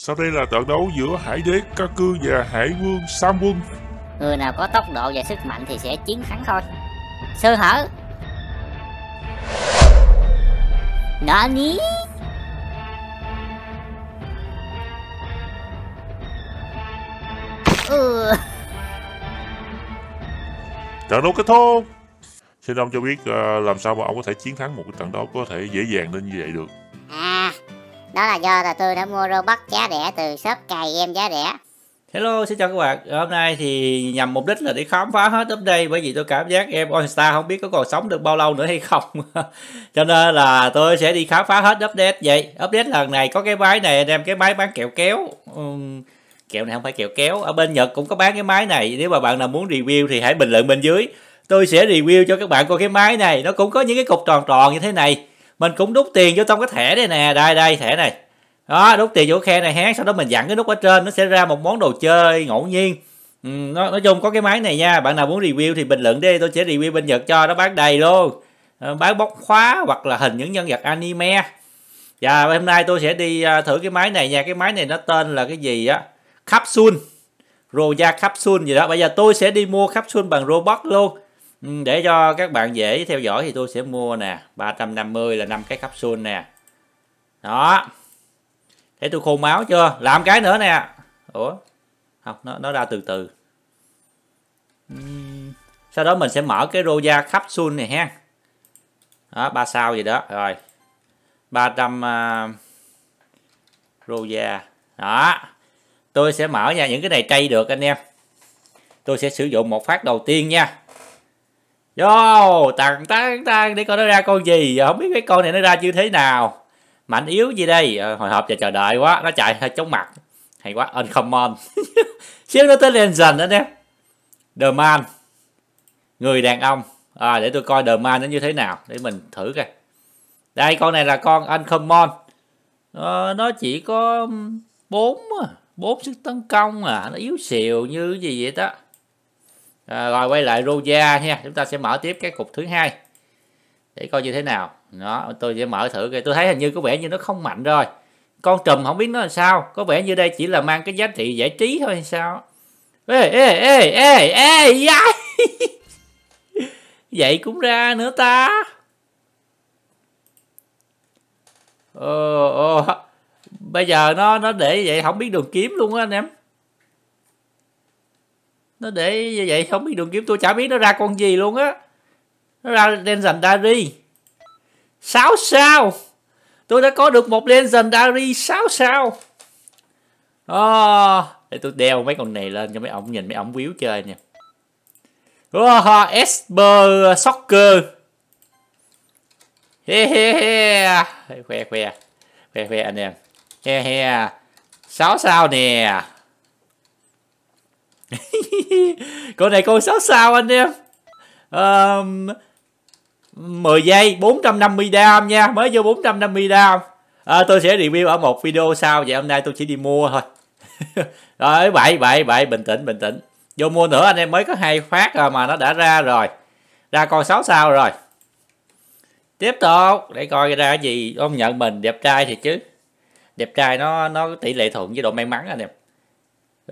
Sau đây là trận đấu giữa Hải đế Ca Cư và Hải vương Sam Quân. Người nào có tốc độ và sức mạnh thì sẽ chiến thắng thôi. Sơ hở. Nani? Ừ. Trận đấu kết thúc. Xin ông cho biết ờ, làm sao mà ông có thể chiến thắng một cái trận đấu có thể dễ dàng đến như vậy được đó là do là tôi đã mua robot giá rẻ từ shop cài game giá rẻ Hello, xin chào các bạn. Hôm nay thì nhằm mục đích là để khám phá hết update bởi vì tôi cảm giác em OnStar không biết có còn sống được bao lâu nữa hay không. Cho nên là tôi sẽ đi khám phá hết update vậy. Update lần này có cái máy này anh em cái máy bán kẹo kéo. Uhm, kẹo này không phải kẹo kéo, ở bên Nhật cũng có bán cái máy này. Nếu mà bạn nào muốn review thì hãy bình luận bên dưới. Tôi sẽ review cho các bạn coi cái máy này, nó cũng có những cái cục tròn tròn như thế này mình cũng đút tiền vô trong cái thẻ đây nè đây đây thẻ này đó đút tiền vô khe này hát sau đó mình dặn cái nút ở trên nó sẽ ra một món đồ chơi ngẫu nhiên ừ, nó, nói chung có cái máy này nha bạn nào muốn review thì bình luận đi tôi sẽ review bên nhật cho nó bán đầy luôn ờ, bán bóc khóa hoặc là hình những nhân vật anime và hôm nay tôi sẽ đi à, thử cái máy này nha cái máy này nó tên là cái gì á capsule roja capsule gì đó bây giờ tôi sẽ đi mua capsule bằng robot luôn Ừ, để cho các bạn dễ theo dõi thì tôi sẽ mua nè 350 là năm cái capsule nè đó thế tôi khô máu chưa làm cái nữa nè ủa không nó, nó ra từ từ ừ, sau đó mình sẽ mở cái roja capsule này ha đó ba sao gì đó rồi 300 uh, roja đó tôi sẽ mở nha những cái này cây được anh em tôi sẽ sử dụng một phát đầu tiên nha vô tàn tăng tăng để coi nó ra con gì giờ không biết cái con này nó ra như thế nào mạnh yếu gì đây à, hồi hộp và chờ đợi quá nó chạy hơi chóng mặt hay quá uncommon xíu nó tới lên dần anh nè the man người đàn ông à, để tôi coi the man nó như thế nào để mình thử coi đây con này là con uncommon à, nó chỉ có bốn à, bốn sức tấn công à nó yếu xìu như gì vậy đó à, rồi quay lại Roja nha chúng ta sẽ mở tiếp cái cục thứ hai để coi như thế nào đó tôi sẽ mở thử cái tôi thấy hình như có vẻ như nó không mạnh rồi con trùm không biết nó làm sao có vẻ như đây chỉ là mang cái giá trị giải trí thôi hay sao ê ê ê ê ê da. vậy cũng ra nữa ta ồ ồ bây giờ nó nó để vậy không biết đường kiếm luôn á anh em nó để như vậy không biết đường kiếm tôi chả biết nó ra con gì luôn á nó ra legendary 6 sao tôi đã có được một legendary 6 sao à, để tôi đeo mấy con này lên cho mấy ông nhìn mấy ông víu chơi nha oh, Esper Soccer he he he khoe khoe khoe khoe anh em he he 6 sao nè con này con 6 sao anh em um, 10 giây 450 dam nha mới vô 450 dam à, tôi sẽ review ở một video sau vậy hôm nay tôi chỉ đi mua thôi rồi vậy vậy vậy bình tĩnh bình tĩnh vô mua nữa anh em mới có hai phát rồi à mà nó đã ra rồi ra con 6 sao rồi tiếp tục để coi ra gì ông nhận mình đẹp trai thì chứ đẹp trai nó nó tỷ lệ thuận với độ may mắn anh em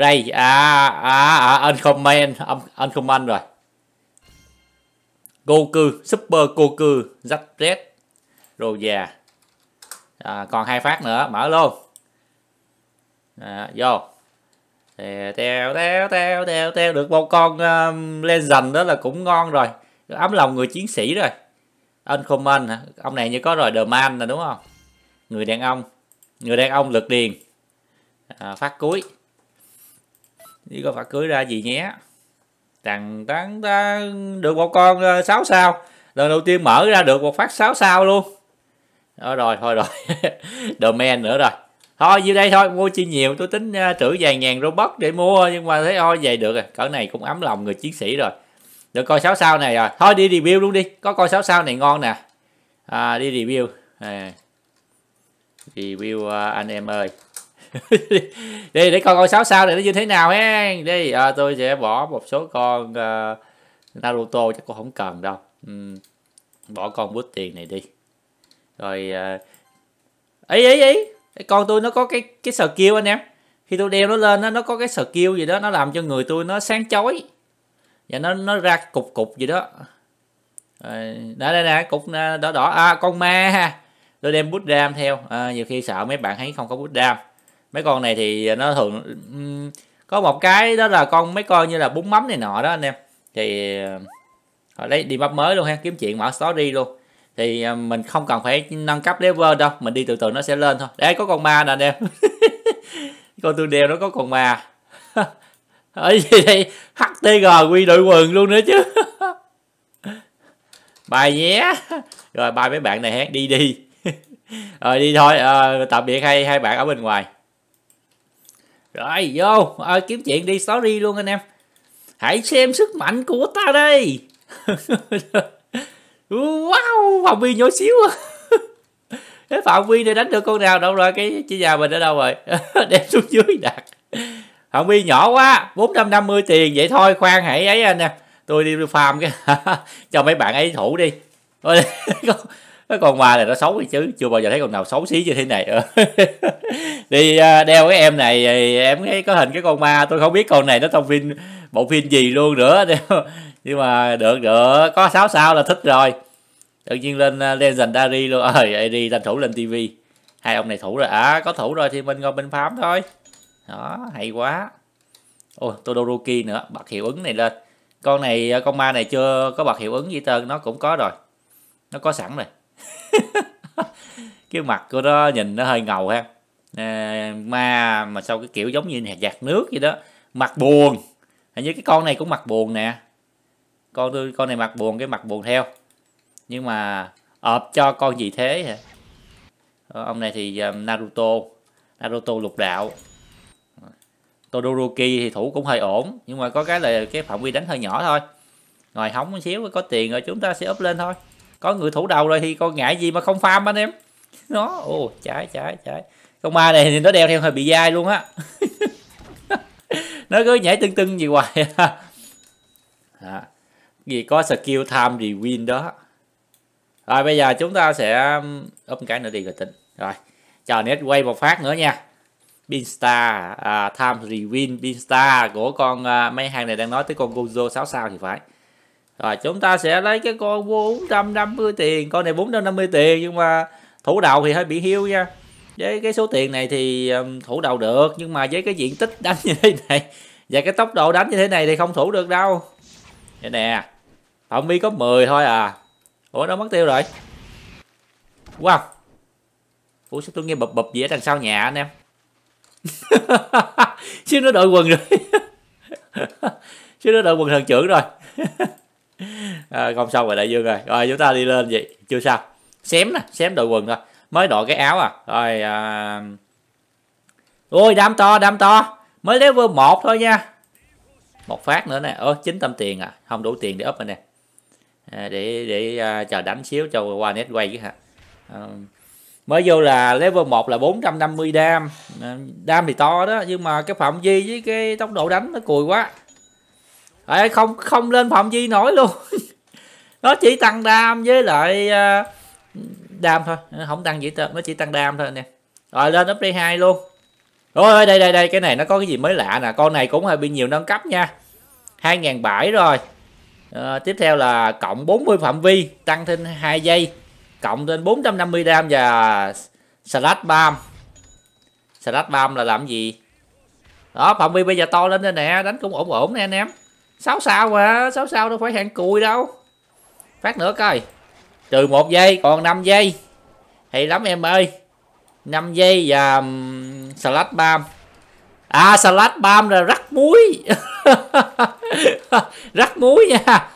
đây à à à anh comment anh, anh comment rồi Goku Super Goku Zapret rồi già à, còn hai phát nữa mở luôn à, vô theo tèo theo theo theo được một con um, legend đó là cũng ngon rồi ấm lòng người chiến sĩ rồi anh comment hả ông này như có rồi the man là đúng không người đàn ông người đàn ông lực điền à, phát cuối đi coi phạt cưới ra gì nhé tàn tán tán được một con 6 ờ, sao lần đầu tiên mở ra được một phát 6 sao luôn đó rồi thôi rồi domain nữa rồi thôi như đây thôi mua chi nhiều tôi tính uh, trữ vài ngàn robot để mua nhưng mà thấy thôi về được rồi cỡ này cũng ấm lòng người chiến sĩ rồi được coi 6 sao này rồi thôi đi review luôn đi có coi 6 sao này ngon nè à, đi review à, review ờ, anh em ơi đi để coi coi sáu sao này nó như thế nào ha đi à, tôi sẽ bỏ một số con uh, Naruto chắc cô không cần đâu uhm, bỏ con bút tiền này đi rồi ấy ấy ấy con tôi nó có cái cái sờ kêu anh em khi tôi đeo nó lên nó nó có cái sờ kêu gì đó nó làm cho người tôi nó sáng chói và nó nó ra cục cục gì đó à, đó đây nè cục đỏ đỏ à con ma ha tôi đem bút đam theo à, nhiều khi sợ mấy bạn thấy không có bút đam mấy con này thì nó thường có một cái đó là con mấy con như là bún mắm này nọ đó anh em thì ở ờ, đây đi bắp mới luôn ha kiếm chuyện mở story luôn thì ờ, mình không cần phải nâng cấp level đâu mình đi từ từ nó sẽ lên thôi đây có con ma nè anh em con tôi đeo nó có con ma ở gì đây htg quy đội quần luôn nữa chứ bài nhé rồi bài mấy bạn này hát đi đi rồi đi thôi à, tạm biệt hai hai bạn ở bên ngoài rồi vô, à, kiếm chuyện đi story luôn anh em. Hãy xem sức mạnh của ta đây. wow, Phạm Vi nhỏ xíu Cái Phạm Vi này đánh được con nào đâu rồi, cái chị nhà mình ở đâu rồi? Đem xuống dưới đặt. Phạm Vi nhỏ quá, 450 tiền vậy thôi, khoan hãy ấy anh nè. Tôi đi farm cái cho mấy bạn ấy thủ đi. Rồi, cái con ma này nó xấu thì chứ chưa bao giờ thấy con nào xấu xí như thế này đi à, đeo cái em này em thấy có hình cái con ma tôi không biết con này nó trong phim bộ phim gì luôn nữa nhưng mà được được có 6 sao là thích rồi tự nhiên lên lên dành legendary luôn ơi à, đi tranh thủ lên tivi hai ông này thủ rồi à có thủ rồi thì mình ngồi bên phám thôi đó hay quá ôi todoroki nữa bật hiệu ứng này lên con này à, con ma này chưa có bật hiệu ứng gì tên nó cũng có rồi nó có sẵn rồi cái mặt của nó nhìn nó hơi ngầu ha à, ma mà sao cái kiểu giống như hạt giặt nước vậy đó mặt buồn hình như cái con này cũng mặt buồn nè con tôi con này mặt buồn cái mặt buồn theo nhưng mà ọp cho con gì thế hả ờ, ông này thì ờ, Naruto Naruto lục đạo Todoroki thì thủ cũng hơi ổn nhưng mà có cái là cái phạm vi đánh hơi nhỏ thôi ngồi hóng một xíu có tiền rồi chúng ta sẽ up lên thôi có người thủ đầu rồi thì con ngại gì mà không farm anh em nó ô trái trái trái con ma này thì nó đeo theo hơi bị dai luôn á nó cứ nhảy tưng tưng gì hoài à, dạ. vì có skill time rewind đó rồi bây giờ chúng ta sẽ ốp um, cái nữa đi rồi tính rồi chờ net quay một phát nữa nha Binstar à, time rewind rewin star của con à, mấy hàng này đang nói tới con Gozo 6 sao thì phải rồi chúng ta sẽ lấy cái con 450 tiền Con này 450 tiền nhưng mà thủ đầu thì hơi bị hiu nha Với cái số tiền này thì thủ đầu được Nhưng mà với cái diện tích đánh như thế này Và cái tốc độ đánh như thế này thì không thủ được đâu Đây nè Phạm vi có 10 thôi à Ủa nó mất tiêu rồi Wow Ủa sao tôi nghe bập bập gì ở đằng sau nhà anh em Chứ nó đội quần rồi Chứ nó đội quần thần trưởng rồi à, không xong rồi đại dương rồi rồi chúng ta đi lên vậy chưa sao xém nè xém đội quần thôi mới đội cái áo à rồi à... ôi đám to đám to mới level một thôi nha một phát nữa nè ơ chín trăm tiền à không đủ tiền để up rồi nè à, để để à, chờ đánh xíu cho qua net quay chứ hả à, mới vô là level 1 là 450 dam dam thì to đó nhưng mà cái phạm vi với cái tốc độ đánh nó cùi quá à, không không lên phòng Di nổi luôn nó chỉ tăng đam với lại ờ, đam thôi không tăng gì tơ nó chỉ tăng đam thôi nè rồi lên up đi hai luôn rồi đây đây đây cái này nó có cái gì mới lạ nè con này cũng hơi bị nhiều nâng cấp nha hai bảy rồi à, tiếp theo là cộng 40 phạm vi tăng thêm 2 giây cộng lên 450 đam và slash bam slash bam là làm gì đó phạm vi bây giờ to lên đây nè đánh cũng ổn ổn nè anh em 6 sao mà 6 sao đâu phải hạng cùi đâu phát nữa coi trừ 1 giây còn 5 giây hay lắm em ơi 5 giây và um, salad bam à salad bam là rắc muối rắc muối nha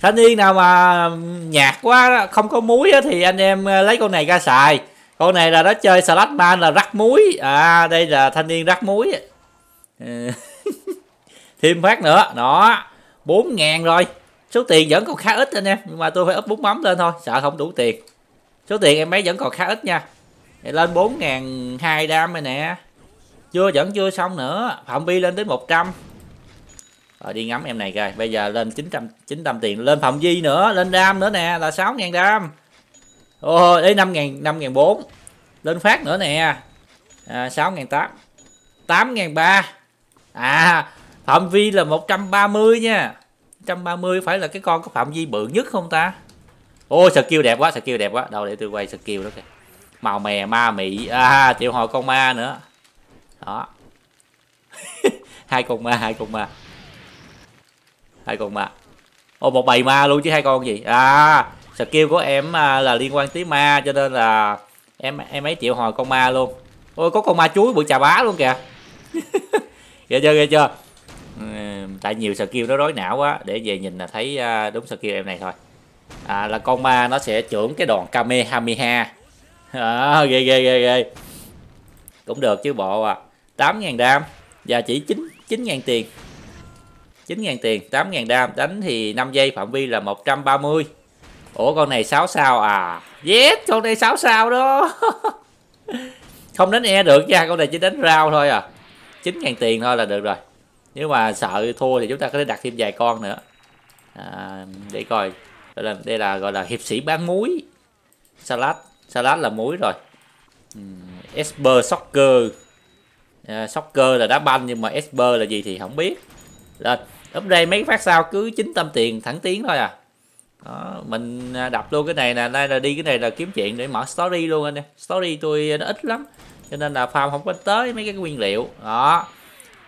thanh niên nào mà nhạt quá không có muối thì anh em lấy con này ra xài con này là nó chơi salad man là rắc muối à đây là thanh niên rắc muối thêm phát nữa đó 4.000 rồi số tiền vẫn còn khá ít anh em nhưng mà tôi phải up bún mắm lên thôi sợ không đủ tiền số tiền em ấy vẫn còn khá ít nha lên 4.000 hai đam rồi nè chưa vẫn chưa xong nữa phạm vi lên tới 100 rồi đi ngắm em này coi bây giờ lên 900 900 tiền lên phạm vi nữa lên đam nữa nè là 6.000 đam ô đấy 5.000 5.400 lên phát nữa nè à, 6.800 8.300 à phạm vi là 130 nha 130 phải là cái con có phạm vi bự nhất không ta ôi skill đẹp quá skill đẹp quá đâu để tôi quay skill đó kìa màu mè ma mị à triệu hồi con ma nữa đó hai con ma hai con ma hai con ma ô một bầy ma luôn chứ hai con gì à skill của em à, là liên quan tới ma cho nên là em em ấy triệu hồi con ma luôn ôi có con ma chuối bự chà bá luôn kìa ghê chưa ghê chưa tại nhiều skill nó rối não quá để về nhìn là thấy à, đúng skill em này thôi à, là con ma nó sẽ trưởng cái đoàn Kamehameha à, ghê ghê ghê ghê cũng được chứ bộ à 8.000 đam và chỉ 9 9.000 tiền 9.000 tiền 8.000 đam đánh thì 5 giây phạm vi là 130 Ủa con này 6 sao à Yes con này 6 sao đó Không đánh e được nha Con này chỉ đánh rau thôi à 9.000 tiền thôi là được rồi nếu mà sợ thua thì chúng ta có thể đặt thêm vài con nữa à, để coi đây là, đây là gọi là hiệp sĩ bán muối salad salad là muối rồi Esper Soccer à, Soccer là đá banh nhưng mà Esper là gì thì không biết lên up đây mấy phát sao cứ tâm tiền thẳng tiến thôi à đó, mình à, đập luôn cái này nè đây là đi cái này là kiếm chuyện để mở story luôn anh em story tôi nó ít lắm cho nên là farm không có tới mấy cái nguyên liệu đó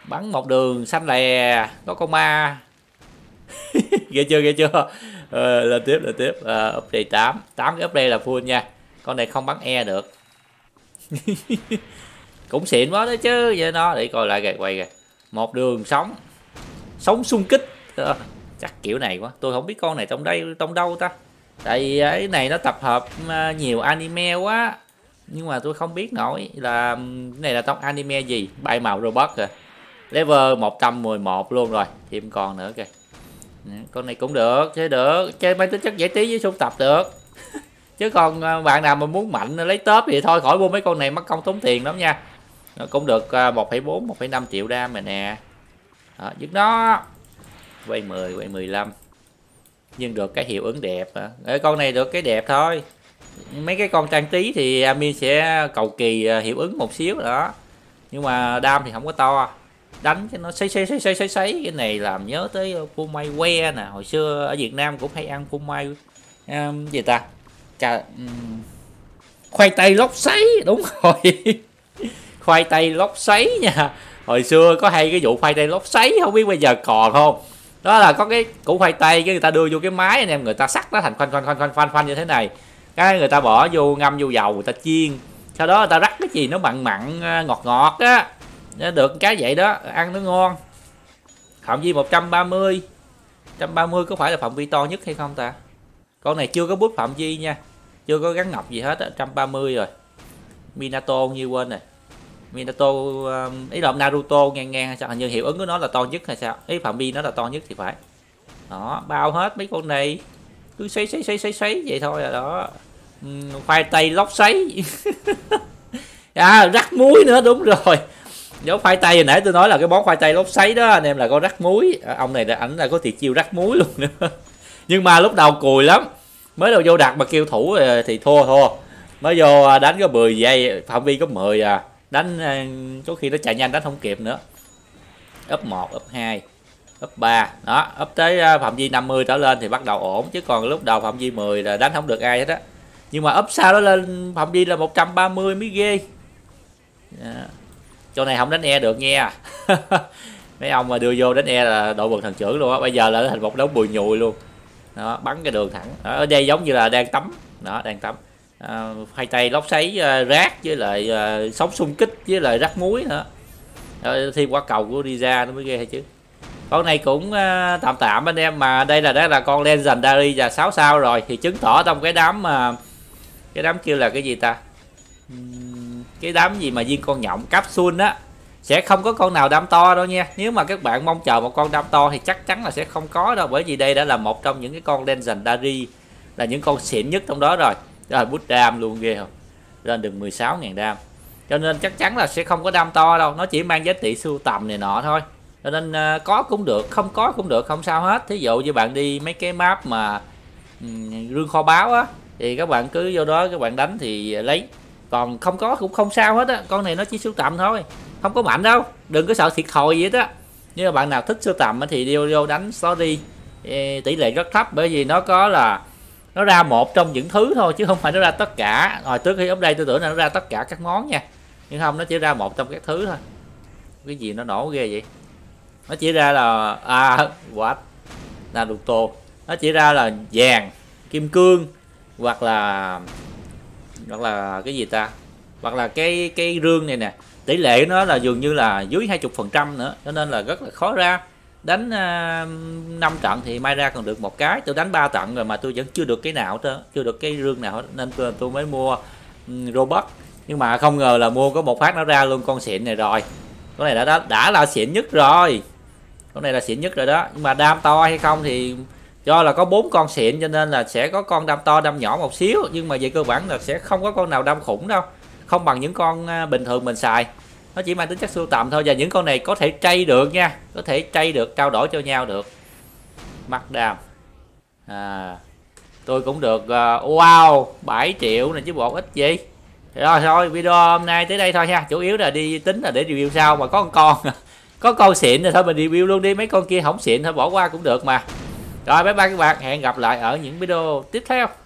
bắn một đường xanh lè có con ma ghê chưa ghê chưa ờ, lên tiếp lên tiếp ờ, uh, update 8 8 cái update là full nha con này không bắn e được cũng xịn quá đó chứ vậy nó để coi lại kìa quay kìa một đường sóng sóng sung kích ờ, chắc kiểu này quá tôi không biết con này trong đây trong đâu ta tại vì cái này nó tập hợp ờ, nhiều anime quá nhưng mà tôi không biết nổi là cái này là tông anime gì bay màu robot rồi level 111 luôn rồi thêm con nữa kìa con này cũng được chơi được chơi mấy tính chất giải trí với sưu tập được chứ còn à, bạn nào mà muốn mạnh lấy tớp thì thôi khỏi mua mấy con này mất công tốn tiền lắm nha nó cũng được 1,4 à, 1,5 triệu đam rồi nè đó, dứt đó quay 10 quay 15 nhưng được cái hiệu ứng đẹp Ê, con này được cái đẹp thôi mấy cái con trang trí thì admin sẽ cầu kỳ à, hiệu ứng một xíu đó nhưng mà đam thì không có to đánh cho nó sấy sấy sấy sấy sấy sấy cái này làm nhớ tới phô mai que nè hồi xưa ở Việt Nam cũng hay ăn phô mai um, gì ta cà um, khoai tây lóc xấy đúng rồi khoai tây lóc xấy nha hồi xưa có hay cái vụ khoai tây lóc xấy không biết bây giờ còn không đó là có cái củ khoai tây cái người ta đưa vô cái máy anh em người ta sắc nó thành khoanh khoanh khoanh khoanh khoanh khoanh như thế này cái người ta bỏ vô ngâm vô dầu người ta chiên sau đó người ta rắc cái gì nó mặn mặn à, ngọt ngọt á được cái vậy đó ăn nó ngon phạm vi 130 130 có phải là phạm vi to nhất hay không ta con này chưa có bút phạm vi nha chưa có gắn ngọc gì hết á 130 rồi Minato như quên rồi Minato um, ý là Naruto ngang ngang hay sao hình như hiệu ứng của nó là to nhất hay sao ý phạm vi nó là to nhất thì phải đó bao hết mấy con này cứ xoáy xoáy xoáy xoáy xoáy vậy thôi rồi à, đó uhm, khoai tây lóc xoáy à rắc muối nữa đúng rồi giống khoai tây hồi nãy tôi nói là cái món khoai tây lốp sấy đó anh em là có rắc muối à, ông này là ảnh là có thiệt chiêu rắc muối luôn nữa nhưng mà lúc đầu cùi lắm mới đầu vô đặt mà kêu thủ ờ, thì thua thua mới vô à, đánh có 10 giây phạm vi có 10 à đánh ờ, có khi nó chạy nhanh đánh không kịp nữa ấp 1, ấp 2 ấp 3 đó ấp tới à, phạm vi 50 trở lên thì bắt đầu ổn chứ còn lúc đầu phạm vi 10 là đánh không được ai hết á nhưng mà ấp sau đó lên phạm vi là 130 mới ghê yeah chỗ này không đánh e được nghe mấy ông mà đưa vô đánh e là đội quần thần trưởng luôn á bây giờ là thành một đống bùi nhùi luôn đó bắn cái đường thẳng đó, ở đây giống như là đang tắm đó đang tắm à, hai tay lóc sấy à, rác với lại à, sóng xung kích với lại rắc muối nữa à, thêm quả cầu của đi ra nó mới ghê chứ con này cũng à, tạm tạm anh em mà đây là đó là con legendary và 6 sao rồi thì chứng tỏ trong cái đám mà cái đám kêu là cái gì ta uhm cái đám gì mà viên con nhộng capsule á sẽ không có con nào đam to đâu nha nếu mà các bạn mong chờ một con đam to thì chắc chắn là sẽ không có đâu bởi vì đây đã là một trong những cái con legendary là những con xịn nhất trong đó rồi rồi bút đam luôn ghê không lên được 16.000 đam cho nên chắc chắn là sẽ không có đam to đâu nó chỉ mang giá trị sưu tầm này nọ thôi cho nên ờ, có cũng được không có cũng được không sao hết thí dụ như bạn đi mấy cái map mà rương kho báo á thì các bạn cứ vô đó các bạn đánh thì lấy còn không có cũng không sao hết á con này nó chỉ sưu tầm thôi không có mạnh đâu đừng có sợ thiệt thòi gì hết á nếu mà bạn nào thích sưu tầm thì đi vô đánh story tỷ lệ rất thấp bởi vì nó có là nó ra một trong những thứ thôi chứ không phải nó ra tất cả hồi trước khi update tôi tưởng là nó ra tất cả các món nha nhưng không nó chỉ ra một trong các thứ thôi cái gì nó nổ ghê vậy nó chỉ ra là à quả là đồ tô nó chỉ ra là vàng kim cương hoặc là hoặc là cái gì ta hoặc là cái cái rương này nè tỷ lệ nó là dường như là dưới 20 phần trăm nữa cho nên là rất là khó ra đánh uh, à, 5 trận thì may ra còn được một cái tôi đánh 3 trận rồi mà tôi vẫn chưa được cái nào hết chưa được cái rương nào nên tôi, tôi mới mua um, ừ, robot nhưng mà không ngờ là mua có một phát nó ra luôn con xịn này rồi con này đã đã, đã là xịn nhất rồi con này là xịn nhất rồi đó nhưng mà đam to hay không thì do là có bốn con xịn cho nên là sẽ có con đâm to đâm nhỏ một xíu nhưng mà về cơ bản là sẽ không có con nào đâm khủng đâu không bằng những con à, bình thường mình xài nó chỉ mang tính chất sưu tầm thôi và những con này có thể chay được nha có thể chay được trao đổi cho nhau được mặt đàm à, tôi cũng được uh, wow 7 triệu này chứ bộ ít gì rồi thôi video hôm nay tới đây thôi nha chủ yếu là đi tính là để review sau mà có con con có con xịn rồi thôi mình review luôn đi mấy con kia không xịn thôi bỏ qua cũng được mà rồi bye bye các bạn, hẹn gặp lại ở những video tiếp theo.